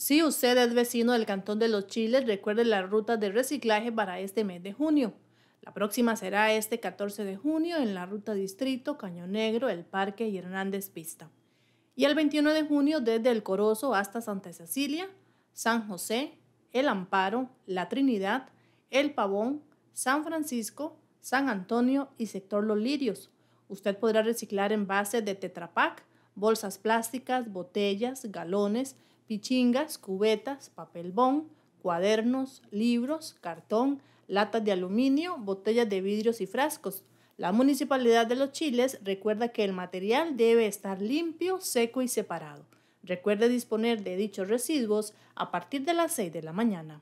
Si usted es vecino del Cantón de los Chiles, recuerde la ruta de reciclaje para este mes de junio. La próxima será este 14 de junio en la ruta Distrito, Caño Negro, El Parque y Hernández Pista. Y el 21 de junio desde El Corozo hasta Santa Cecilia, San José, El Amparo, La Trinidad, El Pavón, San Francisco, San Antonio y Sector Los Lirios. Usted podrá reciclar envases de Tetrapac, bolsas plásticas, botellas, galones, pichingas, cubetas, papel cuadernos, libros, cartón, latas de aluminio, botellas de vidrios y frascos. La Municipalidad de Los Chiles recuerda que el material debe estar limpio, seco y separado. Recuerde disponer de dichos residuos a partir de las 6 de la mañana.